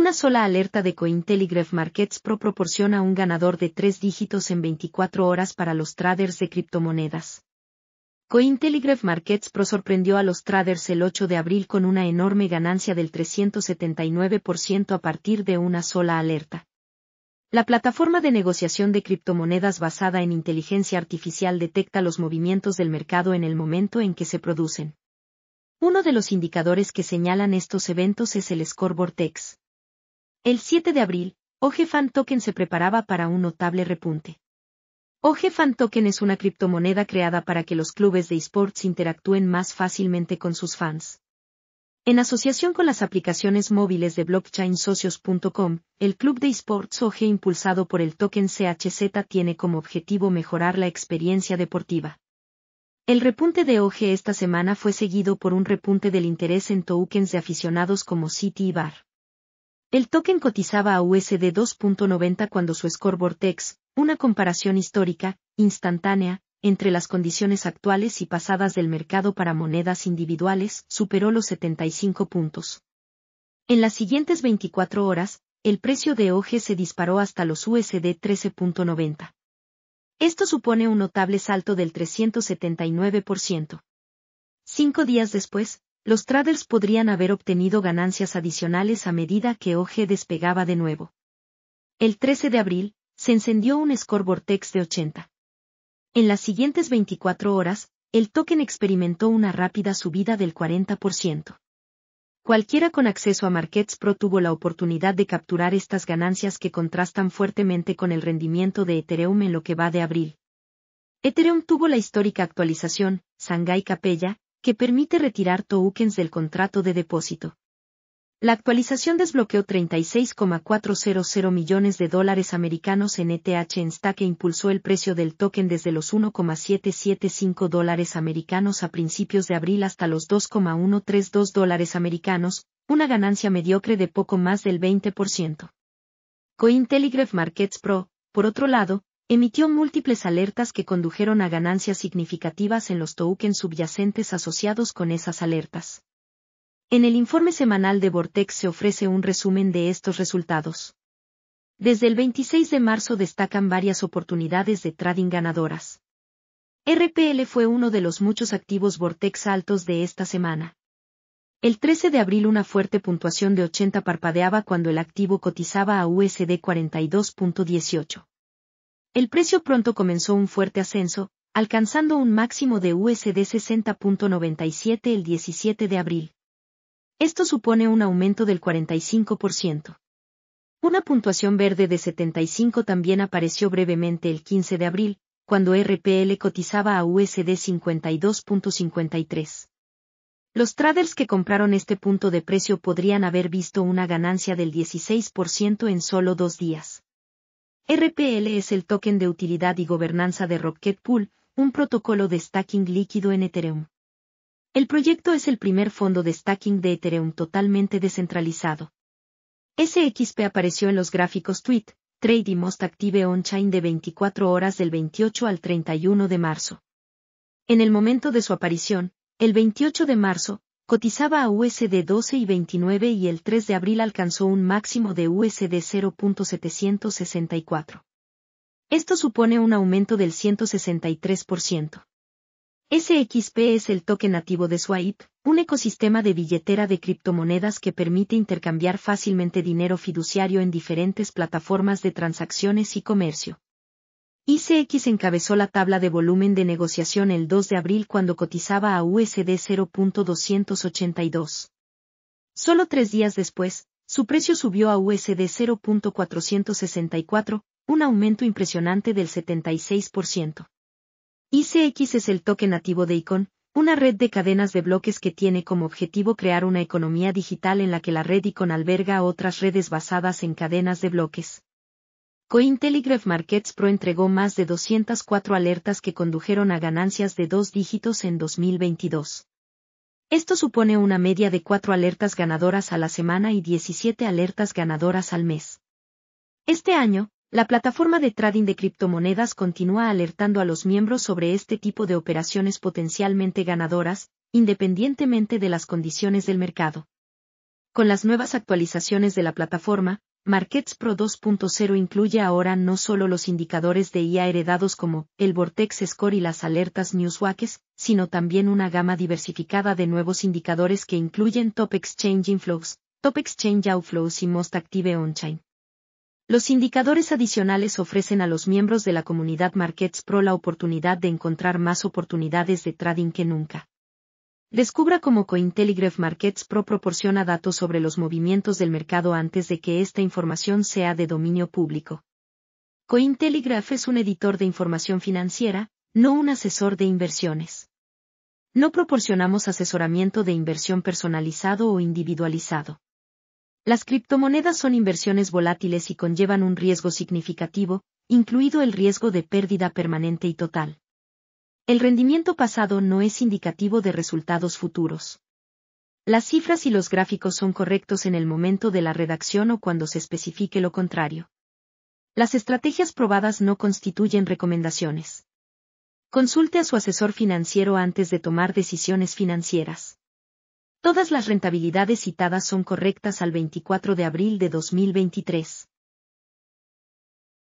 Una sola alerta de Cointelegraph Markets Pro proporciona un ganador de tres dígitos en 24 horas para los traders de criptomonedas. Cointelegraph Markets Pro sorprendió a los traders el 8 de abril con una enorme ganancia del 379% a partir de una sola alerta. La plataforma de negociación de criptomonedas basada en inteligencia artificial detecta los movimientos del mercado en el momento en que se producen. Uno de los indicadores que señalan estos eventos es el Score Vortex, el 7 de abril, Fan Token se preparaba para un notable repunte. Fan Token es una criptomoneda creada para que los clubes de esports interactúen más fácilmente con sus fans. En asociación con las aplicaciones móviles de blockchainsocios.com, el club de esports OG impulsado por el token CHZ tiene como objetivo mejorar la experiencia deportiva. El repunte de OG esta semana fue seguido por un repunte del interés en tokens de aficionados como City y Bar. El token cotizaba a USD 2.90 cuando su score Vortex, una comparación histórica, instantánea, entre las condiciones actuales y pasadas del mercado para monedas individuales, superó los 75 puntos. En las siguientes 24 horas, el precio de OG se disparó hasta los USD 13.90. Esto supone un notable salto del 379%. Cinco días después, los traders podrían haber obtenido ganancias adicionales a medida que OG despegaba de nuevo. El 13 de abril, se encendió un score vortex de 80. En las siguientes 24 horas, el token experimentó una rápida subida del 40%. Cualquiera con acceso a Markets Pro tuvo la oportunidad de capturar estas ganancias que contrastan fuertemente con el rendimiento de Ethereum en lo que va de abril. Ethereum tuvo la histórica actualización, Shanghai Capella, que permite retirar tokens del contrato de depósito. La actualización desbloqueó 36,400 millones de dólares americanos en ETH en stack e impulsó el precio del token desde los 1,775 dólares americanos a principios de abril hasta los 2,132 dólares americanos, una ganancia mediocre de poco más del 20%. Cointelegraph Markets Pro, por otro lado, emitió múltiples alertas que condujeron a ganancias significativas en los tokens subyacentes asociados con esas alertas. En el informe semanal de Vortex se ofrece un resumen de estos resultados. Desde el 26 de marzo destacan varias oportunidades de trading ganadoras. RPL fue uno de los muchos activos Vortex altos de esta semana. El 13 de abril una fuerte puntuación de 80 parpadeaba cuando el activo cotizaba a USD 42.18. El precio pronto comenzó un fuerte ascenso, alcanzando un máximo de USD 60.97 el 17 de abril. Esto supone un aumento del 45%. Una puntuación verde de 75 también apareció brevemente el 15 de abril, cuando RPL cotizaba a USD 52.53. Los traders que compraron este punto de precio podrían haber visto una ganancia del 16% en solo dos días. RPL es el token de utilidad y gobernanza de Rocket Pool, un protocolo de stacking líquido en Ethereum. El proyecto es el primer fondo de stacking de Ethereum totalmente descentralizado. SXP apareció en los gráficos Tweet, Trade y Most Active On-Chain de 24 horas del 28 al 31 de marzo. En el momento de su aparición, el 28 de marzo, cotizaba a USD 12 y 29 y el 3 de abril alcanzó un máximo de USD 0.764. Esto supone un aumento del 163%. SXP es el toque nativo de Swipe, un ecosistema de billetera de criptomonedas que permite intercambiar fácilmente dinero fiduciario en diferentes plataformas de transacciones y comercio. ICX encabezó la tabla de volumen de negociación el 2 de abril cuando cotizaba a USD 0.282. Solo tres días después, su precio subió a USD 0.464, un aumento impresionante del 76%. ICX es el toque nativo de ICON, una red de cadenas de bloques que tiene como objetivo crear una economía digital en la que la red ICON alberga otras redes basadas en cadenas de bloques. Cointelegraph Markets Pro entregó más de 204 alertas que condujeron a ganancias de dos dígitos en 2022. Esto supone una media de cuatro alertas ganadoras a la semana y 17 alertas ganadoras al mes. Este año, la plataforma de trading de criptomonedas continúa alertando a los miembros sobre este tipo de operaciones potencialmente ganadoras, independientemente de las condiciones del mercado. Con las nuevas actualizaciones de la plataforma, Markets Pro 2.0 incluye ahora no solo los indicadores de IA heredados como el Vortex Score y las alertas Newswakes, sino también una gama diversificada de nuevos indicadores que incluyen Top Exchange Inflows, Top Exchange Outflows y Most Active Onchain. Los indicadores adicionales ofrecen a los miembros de la comunidad Markets Pro la oportunidad de encontrar más oportunidades de trading que nunca. Descubra cómo Cointelegraph Markets Pro proporciona datos sobre los movimientos del mercado antes de que esta información sea de dominio público. Cointelegraph es un editor de información financiera, no un asesor de inversiones. No proporcionamos asesoramiento de inversión personalizado o individualizado. Las criptomonedas son inversiones volátiles y conllevan un riesgo significativo, incluido el riesgo de pérdida permanente y total. El rendimiento pasado no es indicativo de resultados futuros. Las cifras y los gráficos son correctos en el momento de la redacción o cuando se especifique lo contrario. Las estrategias probadas no constituyen recomendaciones. Consulte a su asesor financiero antes de tomar decisiones financieras. Todas las rentabilidades citadas son correctas al 24 de abril de 2023.